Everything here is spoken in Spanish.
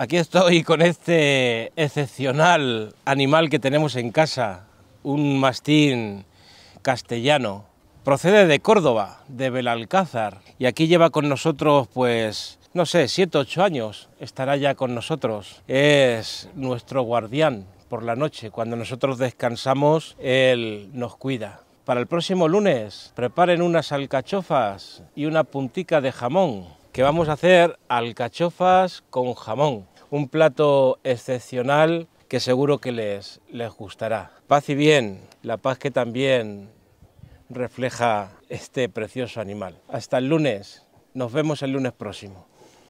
Aquí estoy con este excepcional animal que tenemos en casa, un mastín castellano. Procede de Córdoba, de Belalcázar, y aquí lleva con nosotros, pues, no sé, siete, ocho años estará ya con nosotros. Es nuestro guardián por la noche. Cuando nosotros descansamos, él nos cuida. Para el próximo lunes, preparen unas alcachofas y una puntica de jamón que vamos a hacer alcachofas con jamón, un plato excepcional que seguro que les, les gustará. Paz y bien, la paz que también refleja este precioso animal. Hasta el lunes, nos vemos el lunes próximo.